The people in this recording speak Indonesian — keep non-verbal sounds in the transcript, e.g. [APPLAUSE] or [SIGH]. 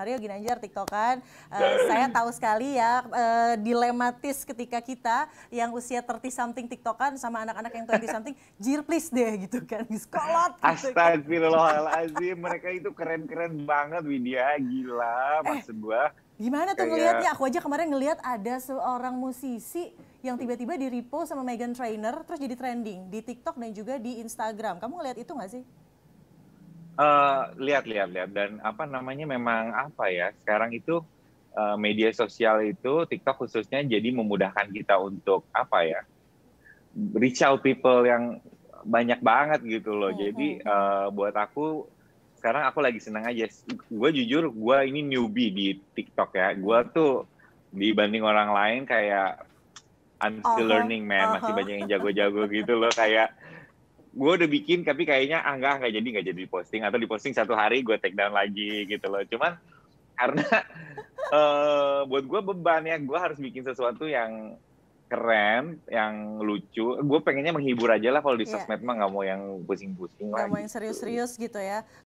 Mario Ginanjar Tiktokan, uh, eh, [LAUGHS] saya tahu sekali ya uh, dilematis ketika kita yang usia 30 something Tiktokan sama anak-anak yang 20 something [LAUGHS] jir please deh gitu kan diskolot gitu kan. Astagfirullahalazim mereka itu keren-keren banget Widya gila eh, maksud eh, Gimana tuh ngelihatnya? Aku aja kemarin ngelihat ada seorang musisi yang tiba-tiba di repost sama Megan Trainer terus jadi trending di TikTok dan juga di Instagram. Kamu ngelihat itu nggak sih? Eh, lihat lihat lihat dan apa namanya memang apa ya sekarang itu uh, media sosial itu TikTok khususnya jadi memudahkan kita untuk apa ya reach out people yang banyak banget gitu loh iya, jadi uh, buat aku sekarang aku lagi senang aja gue jujur gue ini newbie di TikTok ya gue iya. tuh dibanding orang lain kayak I'm still uh-huh. learning man masih uh-huh. banyak yang jago-jago gitu loh kayak [LAUGHS] gue udah bikin tapi kayaknya ah nggak nggak jadi nggak jadi posting atau diposting satu hari gue take down lagi gitu loh cuman karena uh, [LAUGHS] buat gue beban ya gue harus bikin sesuatu yang keren, yang lucu. Gue pengennya menghibur aja lah kalau di yeah. sosmed mah nggak mau yang pusing-pusing Nggak mau yang gitu. serius-serius gitu ya.